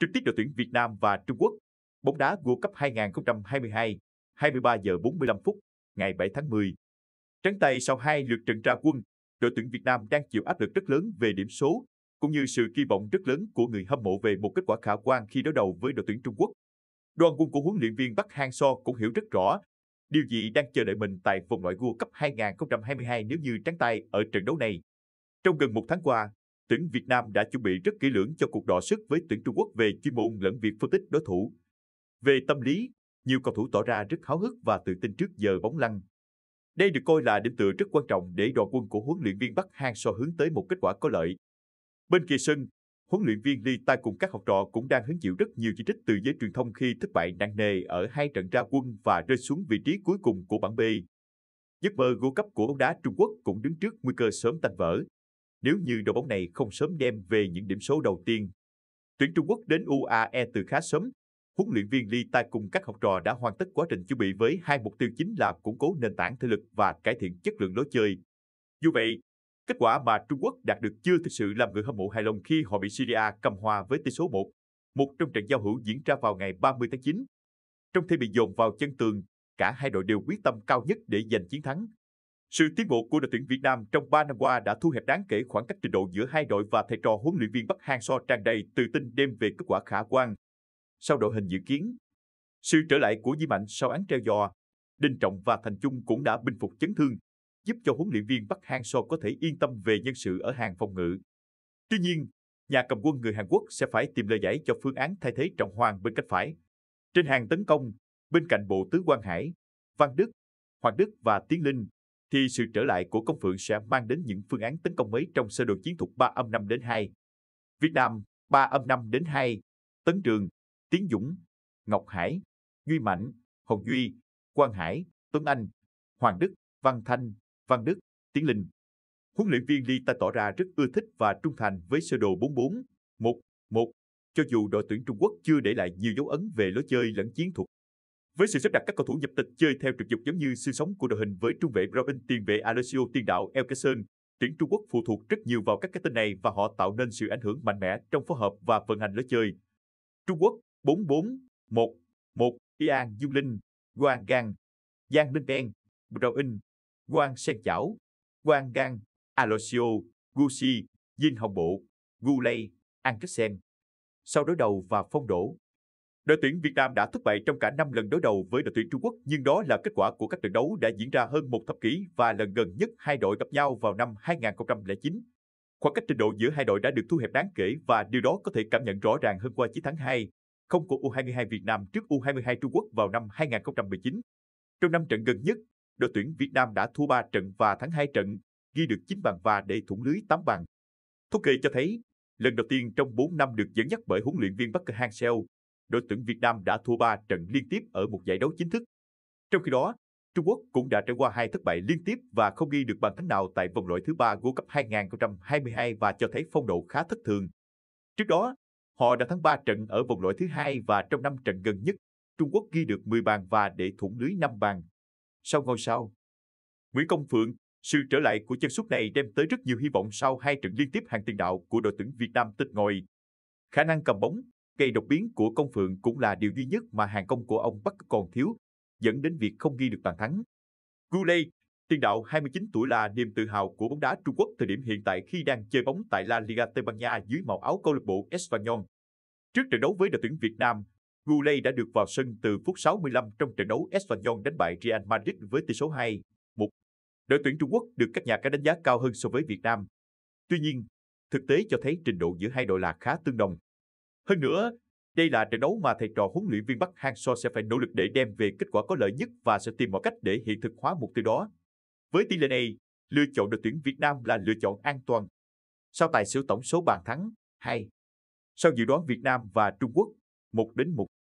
trực tiếp đội tuyển Việt Nam và Trung Quốc. Bóng đá World Cup 2022, 23 giờ 45 phút, ngày 7 tháng 10. Trắng tay sau hai lượt trận ra quân, đội tuyển Việt Nam đang chịu áp lực rất lớn về điểm số, cũng như sự kỳ vọng rất lớn của người hâm mộ về một kết quả khả quan khi đối đầu với đội tuyển Trung Quốc. Đoàn quân của huấn luyện viên Park Hang-seo cũng hiểu rất rõ điều gì đang chờ đợi mình tại vòng loại World Cup 2022 nếu như trắng tay ở trận đấu này. Trong gần một tháng qua, tuyển Việt Nam đã chuẩn bị rất kỹ lưỡng cho cuộc đọ sức với tuyển Trung Quốc về chuyên môn lẫn việc phân tích đối thủ. Về tâm lý, nhiều cầu thủ tỏ ra rất háo hức và tự tin trước giờ bóng lăn. Đây được coi là điểm tựa rất quan trọng để đoàn quân của huấn luyện viên Bắc Hang so hướng tới một kết quả có lợi. Bên kia sân, huấn luyện viên Lee Tai cùng các học trò cũng đang hứng chịu rất nhiều chỉ trích từ giới truyền thông khi thất bại nặng nề ở hai trận ra quân và rơi xuống vị trí cuối cùng của bảng B. Giấc mơ World Cup của bóng đá Trung Quốc cũng đứng trước nguy cơ sớm tan vỡ nếu như đội bóng này không sớm đem về những điểm số đầu tiên. Tuyển Trung Quốc đến UAE từ khá sớm, huấn luyện viên Li Tai cùng các học trò đã hoàn tất quá trình chuẩn bị với hai mục tiêu chính là củng cố nền tảng thể lực và cải thiện chất lượng lối chơi. Dù vậy, kết quả mà Trung Quốc đạt được chưa thực sự làm người hâm mộ hài lòng khi họ bị Syria cầm hòa với tỷ số 1. Một trong trận giao hữu diễn ra vào ngày 30 tháng 9. Trong khi bị dồn vào chân tường, cả hai đội đều quyết tâm cao nhất để giành chiến thắng. Sự tiến bộ của đội tuyển Việt Nam trong 3 năm qua đã thu hẹp đáng kể khoảng cách trình độ giữa hai đội và thầy trò huấn luyện viên Bắc Hang So tràn đầy tự tin đem về kết quả khả quan. Sau đội hình dự kiến, sự trở lại của Di Mạnh sau án treo giò, Đinh Trọng và Thành Trung cũng đã bình phục chấn thương, giúp cho huấn luyện viên Bắc Hang So có thể yên tâm về nhân sự ở hàng phòng ngự. Tuy nhiên, nhà cầm quân người Hàn Quốc sẽ phải tìm lời giải cho phương án thay thế Trọng Hoàng bên cánh phải. Trên hàng tấn công, bên cạnh bộ tứ Quang Hải, Văn Đức, Hoàng Đức và Tiến Linh, thì sự trở lại của công phượng sẽ mang đến những phương án tấn công mới trong sơ đồ chiến thuật 3 âm 5 đến 2. Việt Nam 3 âm 5 đến 2, Tấn Trường, Tiến Dũng, Ngọc Hải, Duy Mạnh, Hồng Duy, Quang Hải, Tuấn Anh, Hoàng Đức, Văn Thanh, Văn Đức, Tiến Linh. Huấn luyện viên Lee ta tỏ ra rất ưa thích và trung thành với sơ đồ 44 1 1 cho dù đội tuyển Trung Quốc chưa để lại nhiều dấu ấn về lối chơi lẫn chiến thuật với sự sắp đặt các cầu thủ nhập tịch chơi theo trực dục giống như siêu sống của đội hình với trung vệ Robin tiền vệ Alessio tiền đạo Elkerson, tuyển Trung Quốc phụ thuộc rất nhiều vào các cái tên này và họ tạo nên sự ảnh hưởng mạnh mẽ trong phối hợp và vận hành lối chơi. Trung Quốc 44 1 1 Ian Dung Linh, Quang Gang, Giang Linh Đen, Brau In, Quang Sen Chảo, Quang Gang, Alosio, Gucci, Dinh Hồng Bộ, Gu Gulay, Andersen. Sau đối đầu và phong đổ, Đội tuyển Việt Nam đã thất bại trong cả 5 lần đối đầu với đội tuyển Trung Quốc, nhưng đó là kết quả của các trận đấu đã diễn ra hơn một thập kỷ và lần gần nhất hai đội gặp nhau vào năm 2009. Khoảng cách trình độ giữa hai đội đã được thu hẹp đáng kể và điều đó có thể cảm nhận rõ ràng hơn qua chiến thắng 2 không của U22 Việt Nam trước U22 Trung Quốc vào năm 2019. Trong năm trận gần nhất, đội tuyển Việt Nam đã thua 3 trận và thắng 2 trận, ghi được 9 bàn và để thủng lưới 8 bàn. Thống kê cho thấy, lần đầu tiên trong 4 năm được dẫn dắt bởi huấn luyện viên Park Hang-seo, đội tuyển Việt Nam đã thua 3 trận liên tiếp ở một giải đấu chính thức. Trong khi đó, Trung Quốc cũng đã trải qua hai thất bại liên tiếp và không ghi được bàn thắng nào tại vòng loại thứ ba World Cup 2022 và cho thấy phong độ khá thất thường. Trước đó, họ đã thắng 3 trận ở vòng loại thứ hai và trong 5 trận gần nhất, Trung Quốc ghi được 10 bàn và để thủng lưới 5 bàn. Sau ngôi sao, Nguyễn Công Phượng, sự trở lại của chân sút này đem tới rất nhiều hy vọng sau hai trận liên tiếp hàng tiền đạo của đội tuyển Việt Nam tịch ngồi. Khả năng cầm bóng, Cây độc biến của công phượng cũng là điều duy nhất mà hàng công của ông Bắc còn thiếu, dẫn đến việc không ghi được bàn thắng. Guley, tiền đạo 29 tuổi là niềm tự hào của bóng đá Trung Quốc thời điểm hiện tại khi đang chơi bóng tại La Liga Tây Ban Nha dưới màu áo câu lạc bộ Espanyol. Trước trận đấu với đội tuyển Việt Nam, Guley đã được vào sân từ phút 65 trong trận đấu Espanyol đánh bại Real Madrid với tỷ số 2-1. Đội tuyển Trung Quốc được các nhà cái đánh giá cao hơn so với Việt Nam. Tuy nhiên, thực tế cho thấy trình độ giữa hai đội là khá tương đồng. Hơn nữa, đây là trận đấu mà thầy trò huấn luyện viên Bắc Hang Seo sẽ phải nỗ lực để đem về kết quả có lợi nhất và sẽ tìm mọi cách để hiện thực hóa mục tiêu đó. Với tỷ lệ này, lựa chọn đội tuyển Việt Nam là lựa chọn an toàn. Sau tài xỉu tổng số bàn thắng hay Sau dự đoán Việt Nam và Trung Quốc 1 đến 1.